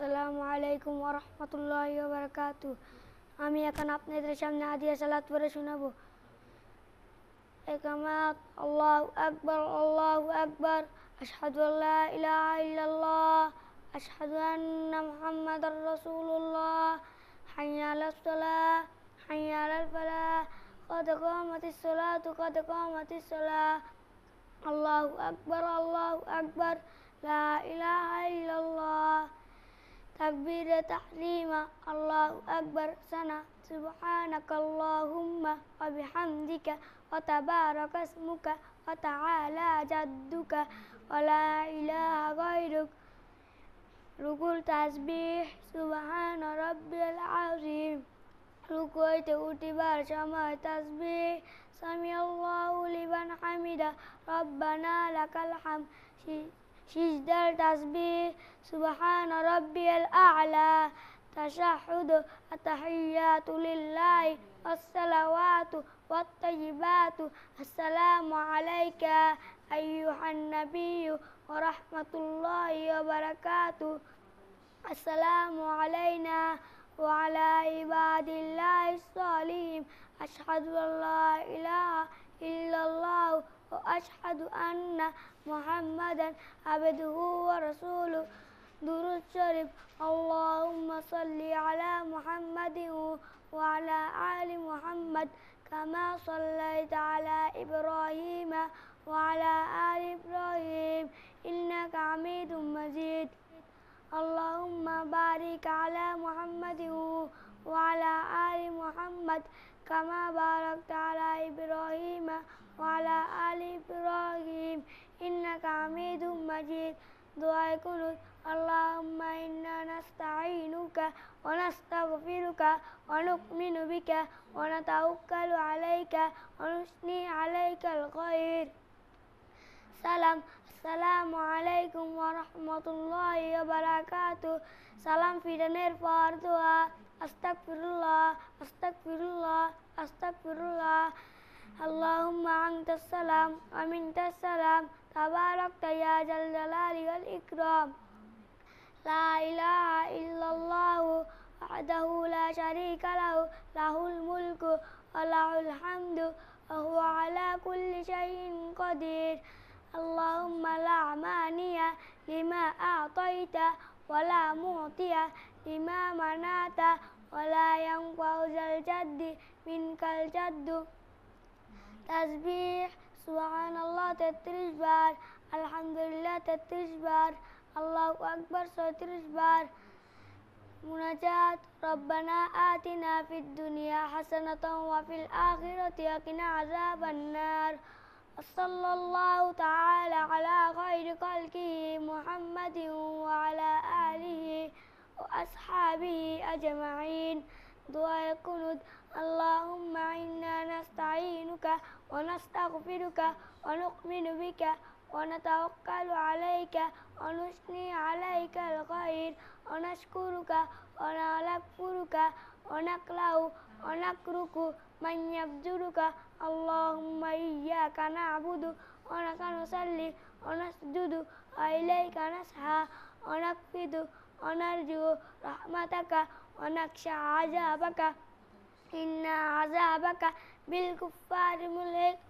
আসসালামু আলাইকুম ওরহমতুল্লাহ বারকাত আমি এখন আপনাদের সামনে আদিয়া সালাত পরে শোনাবো একামাত আল্লাহ আকবর আল্লাহ আকবর আশহাদুল্লাহ ইলাহা ইল্লাল্লাহ আশহাদু আন্না মুহাম্মাদার রাসূলুল্লাহ হাইয়া আলাস সালাহ হাইয়া আলাল ফালাহ قد قامت الصلاة قد قامت الصلاة الله تكبير تحريما الله أكبر سنة سبحانك اللهم وبحمدك وتبارك اسمك وتعالى جدك ولا إله غيرك ركوع تسبيح سبحان ربي العظيم ركوع تكبير سماع تسبيح سمي الله لمن حمده ربنا لك الحمد شجدة تسبيح سبحان ربي الأعلى تشهد التحيات لله والصلوات والطيبات السلام عليك أيها النبي ورحمة الله وبركاته السلام علينا وعلى عباد الله الصالحين أشهد أن لا إله إلا الله وأشهد أن محمدا عبده ورسوله درود شريف اللهم صل على محمد وعلى آل محمد كما صليت على إبراهيم وعلى آل إبراهيم إنك عميد مجيد اللهم بارك على محمد وعلى آل محمد كما باركت على إبراهيم وعلى آل إبراهيم إنك حميد مجيد دعاء قنوت اللهم إنا نستعينك ونستغفرك ونؤمن بك ونتوكل عليك ونثني عليك الخير salam Assalamualaikum warahmatullahi wabarakatuh Salam fidanir fardua Astagfirullah Astagfirullah Astagfirullah Allahumma antas salam Wa mintas salam Tabarakta ya jal jalali wal ikram La ilaha illallahu Wa'adahu la syarika lahu Lahul mulku Wa lahul hamdu Wa huwa ala kulli syai'in qadir اللهم لا مانع لما أعطيت ولا معطي لما منعت ولا ينفع ذا الجد منك الجد تسبيح سبحان الله تتريش بار الحمد لله تتريش بار الله أكبر ستريش بار مناجاة ربنا آتنا في الدنيا حسنة وفي الآخرة قنا عذاب النار صلى الله تعالى على خير خلقه محمد وعلى آله وأصحابه أجمعين دعاء قنود اللهم إنا نستعينك ونستغفرك ونؤمن بك ونتوكل عليك ونثني عليك الخير ونشكرك ونغفرك ونقلع ونكرك من يبذلك اللهم إياك نعبد ونك نصلي ونسجد وإليك نسعى ونكفد ونرجو رحمتك ونخشى عذابك إن عذابك بالكفار ملحق